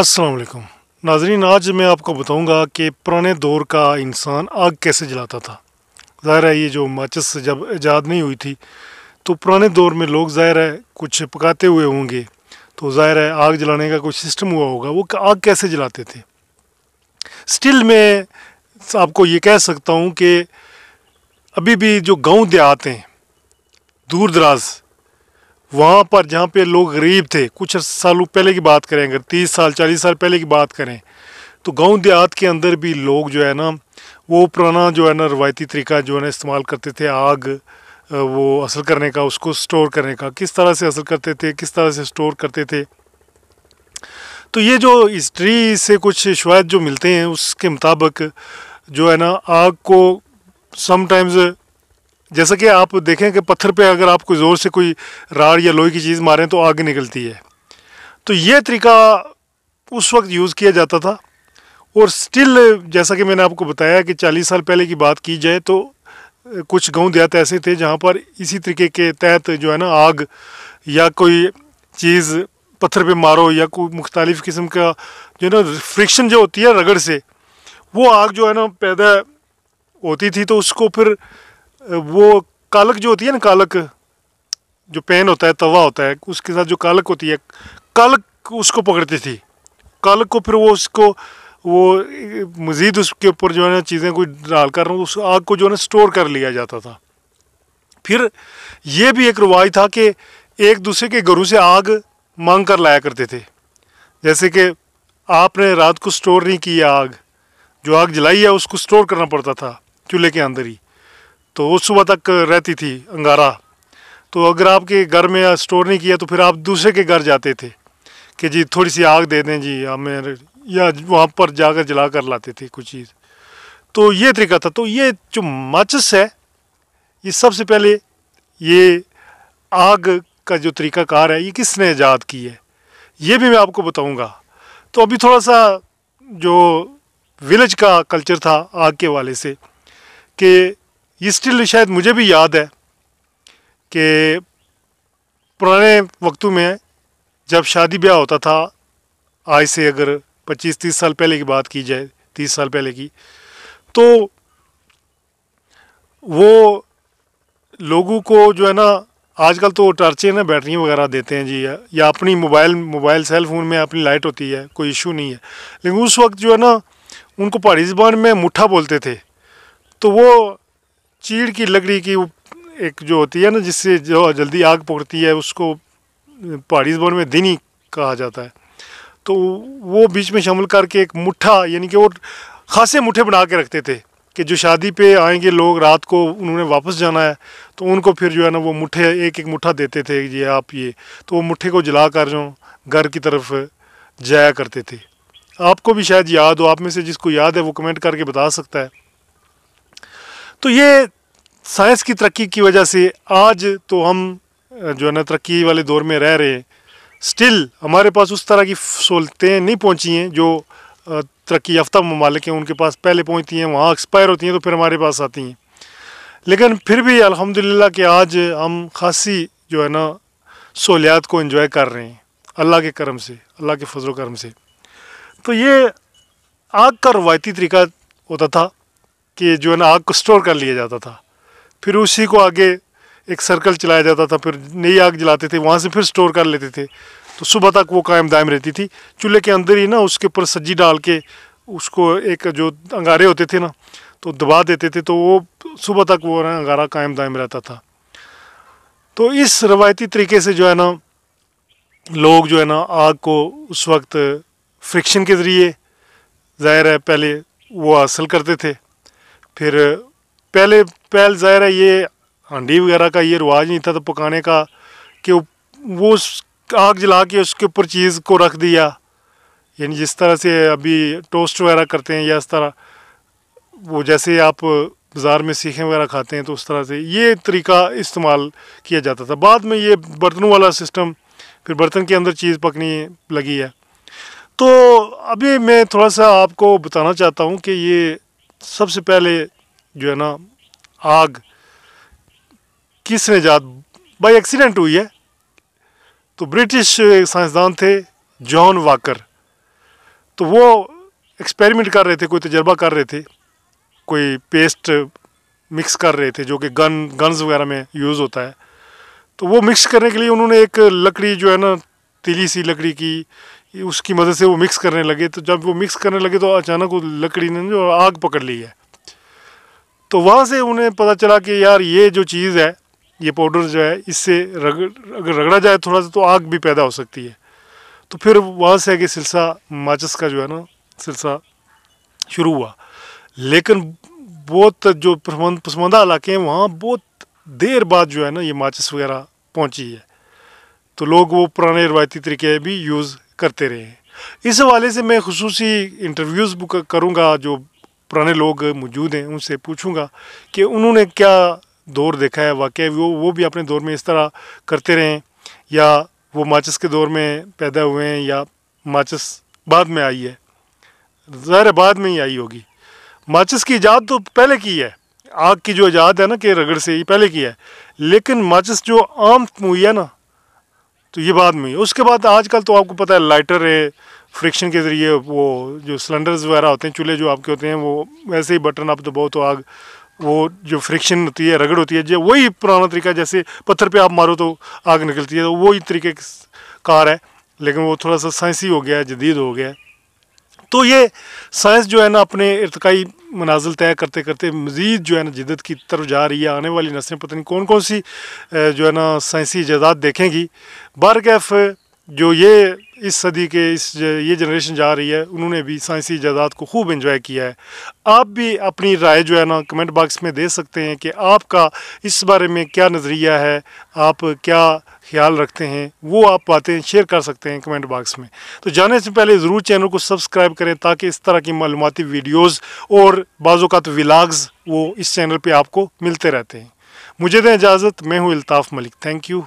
अस्सलाम नाजरीन आज मैं आपको बताऊँगा कि पुराने दौर का इंसान आग कैसे जलाता था ज़ाहिर है ये जो माचिस जब ईजाद नहीं हुई थी तो पुराने दौर में लोग ज़ाहिर है कुछ पकाते हुए होंगे तो ज़ाहिर है आग जलाने का कुछ सिस्टम हुआ होगा वो आग कैसे जलाते थे स्टिल मैं आपको ये कह सकता हूँ कि अभी भी जो गाँव देहात हैं दूर दराज वहाँ पर जहाँ पे लोग गरीब थे कुछ सालों पहले की बात करें अगर तीस साल चालीस साल पहले की बात करें तो गांव देहात के अंदर भी लोग जो है ना वो पुराना जो है ना रवायती तरीका जो है ना इस्तेमाल करते थे आग वो असर करने का उसको स्टोर करने का किस तरह से असर करते थे किस तरह से स्टोर करते थे तो ये जो हिस्ट्री से कुछ शवायद जो मिलते हैं उसके मुताबिक जो है ना आग को समटाइम्स जैसा कि आप देखें कि पत्थर पे अगर आप कोई ज़ोर से कोई राड़ या लोहे की चीज़ मारें तो आग निकलती है तो ये तरीका उस वक्त यूज़ किया जाता था और स्टिल जैसा कि मैंने आपको बताया कि 40 साल पहले की बात की जाए तो कुछ गांव देहात ऐसे थे जहां पर इसी तरीके के तहत जो है ना आग या कोई चीज़ पत्थर पे मारो या कोई मुख्तलिफ़ किस्म का जो है ना फ्रिक्शन जो होती है रगड़ से वो आग जो है ना पैदा होती थी तो उसको फिर वो कालक जो होती है ना कालक जो पेन होता है तवा होता है उसके साथ जो कालक होती है कालक उसको पकड़ती थी कालक को फिर वो उसको वो मज़ीद उसके ऊपर जो है ना चीज़ें कोई डाल कर उस आग को जो है ना स्टोर कर लिया जाता था फिर ये भी एक रवाज था कि एक दूसरे के घरों से आग मांग कर लाया करते थे जैसे कि आपने रात को स्टोर नहीं किया आग जो आग जलाई है उसको स्टोर करना पड़ता था चूल्हे के अंदर ही तो वो सुबह तक रहती थी अंगारा तो अगर आपके घर में स्टोर नहीं किया तो फिर आप दूसरे के घर जाते थे कि जी थोड़ी सी आग दे दें जी हमें या वहाँ पर जाकर जला कर लाते थे कुछ चीज़ तो ये तरीका था तो ये जो माचिस है ये सबसे पहले ये आग का जो तरीका कार है ये किसने ईजाद की है ये भी मैं आपको बताऊंगा तो अभी थोड़ा सा जो विलेज का कल्चर था आग के वाले से कि ये स्टिल शायद मुझे भी याद है कि पुराने वक्तों में जब शादी ब्याह होता था आज से अगर 25-30 साल पहले की बात की जाए 30 साल पहले की तो वो लोगों को जो है ना आजकल तो टर्चे ना बैटरी वगैरह देते हैं जी या अपनी मोबाइल मोबाइल सेल फ़ोन में अपनी लाइट होती है कोई इशू नहीं है लेकिन उस वक्त जो है ना उनको पहाड़ी ज़बान में मुठ्ठा बोलते थे तो वो चीड़ की लकड़ी की एक जो होती है ना जिससे जो जल्दी आग पकड़ती है उसको पहाड़ी जबान में दिनी कहा जाता है तो वो बीच में शामिल करके एक मुठ्ठा यानी कि वो खासे मुठे बना के रखते थे कि जो शादी पे आएंगे लोग रात को उन्होंने वापस जाना है तो उनको फिर जो है ना वो मुठे एक एक मुठ्ठा देते थे ये आप ये तो वो मुठ्ठे को जला कर जो घर की तरफ जाया करते थे आपको भी शायद याद हो आप में से जिसको याद है वो कमेंट करके बता सकता है तो ये साइंस की तरक्की की वजह से आज तो हम जो है ना तरक्की वाले दौर में रह रहे हैं स्टिल हमारे पास उस तरह की सहूलतें नहीं पहुंची हैं जो तरक्की याफ्ता ममालिक हैं उनके पास पहले पहुंचती हैं वहाँ एक्सपायर होती हैं तो फिर हमारे पास आती हैं लेकिन फिर भी अल्हम्दुलिल्लाह कि आज हम खासी जो है ना सहूलियात को इन्जॉय कर रहे हैं अल्लाह के करम से अल्लाह के फजल करम से तो ये आग का रवायती तरीका होता था कि जो है ना आग को स्टोर कर लिया जाता था फिर उसी को आगे एक सर्कल चलाया जाता था फिर नई आग जलाते थे वहाँ से फिर स्टोर कर लेते थे तो सुबह तक वो कायम दायम रहती थी चूल्हे के अंदर ही ना उसके ऊपर सज्जी डाल के उसको एक जो अंगारे होते थे ना तो दबा देते थे तो वो सुबह तक वो ना अंगारा कायम दायम रहता था तो इस रवायती तरीके से जो है ना लोग जो है ना आग को उस वक्त फ्रिक्शन के ज़रिए ज़ाहिर है पहले वो हासिल करते थे फिर पहले पहल ज़ाहिर है ये हांडी वगैरह का ये रिवाज नहीं था तो पकाने का कि वो आग जला के उसके ऊपर चीज़ को रख दिया यानी जिस तरह से अभी टोस्ट वगैरह करते हैं या इस तरह वो जैसे आप बाज़ार में सीखें वगैरह खाते हैं तो उस तरह से ये तरीका इस्तेमाल किया जाता था बाद में ये बर्तनों वाला सिस्टम फिर बर्तन के अंदर चीज़ पकनी लगी है तो अभी मैं थोड़ा सा आपको बताना चाहता हूँ कि ये सबसे पहले जो है ना आग किसने जा बाई एक्सीडेंट हुई है तो ब्रिटिश साइंसदान थे जॉन वाकर तो वो एक्सपेरिमेंट कर रहे थे कोई तजर्बा कर रहे थे कोई पेस्ट मिक्स कर रहे थे जो कि गन गन्स वगैरह में यूज़ होता है तो वो मिक्स करने के लिए उन्होंने एक लकड़ी जो है ना तीली सी लकड़ी की उसकी मदद से वो मिक्स करने लगे तो जब वो मिक्स करने लगे तो अचानक वो लकड़ी ने जो आग पकड़ ली है तो वहाँ से उन्हें पता चला कि यार ये जो चीज़ है ये पाउडर जो है इससे रग अगर रगड़ा जाए थोड़ा सा तो आग भी पैदा हो सकती है तो फिर वहाँ से आगे सिलसिला माचिस का जो है ना सिलसिला शुरू हुआ लेकिन बहुत जो पसमंदा इलाके हैं वहाँ बहुत देर बाद जो है ना ये माचिस वगैरह पहुँची है तो लोग वो पुराने रवायती तरीके भी यूज़ करते रहे इस हवाले से मैं खसूस इंटरव्यूज़ बुक करूँगा जो पुराने लोग मौजूद हैं उनसे पूछूँगा कि उन्होंने क्या दौर देखा है वाकई वो वो भी अपने दौर में इस तरह करते रहें या वो माचिस के दौर में पैदा हुए हैं या माचिस बाद में आई है ज़ाहिर बाद में ही आई होगी माचिस की ईजाद तो पहले की है आग की जो ईजाद है ना कि रगड़ से ही पहले की है लेकिन माचिस जो आम हुई है ना तो ये बाद में उसके बाद आजकल तो आपको पता है लाइटर है फ्रिक्शन के ज़रिए वो जो सिलेंडर्स वगैरह होते हैं चूल्हे जो आपके होते हैं वो वैसे ही बटन आप दबाओ तो आग वो जो फ्रिक्शन होती है रगड़ होती है जो वही पुराना तरीका जैसे पत्थर पे आप मारो तो आग निकलती है तो वही तरीके कार है लेकिन वो थोड़ा सा साइंसी हो गया है जदीद हो गया है तो ये साइंस जो है ना अपने इरतकई मनाजिल तय करते करते मज़ीद जो है ना जिदत की तरफ जा रही है आने वाली नस्लें पता नहीं कौन कौन सी जो है ना साइंसी ईजादात देखेंगी बार कैफ जो ये इस सदी के इस ये जनरेशन जा रही है उन्होंने भी साइंसी ईजादात को खूब इन्जॉय किया है आप भी अपनी राय जो है ना कमेंट बॉक्स में दे सकते हैं कि आपका इस बारे में क्या नज़रिया है आप क्या ख्याल रखते हैं वो आप बातें शेयर कर सकते हैं कमेंट बॉक्स में तो जाने से पहले ज़रूर चैनल को सब्सक्राइब करें ताकि इस तरह की मालूमती वीडियोज़ और बाज़ात विलाग्स वो इस चैनल पर आपको मिलते रहते हैं मुझे दें इजाज़त मैं हूँ अल्ताफ़ मलिक थैंक यू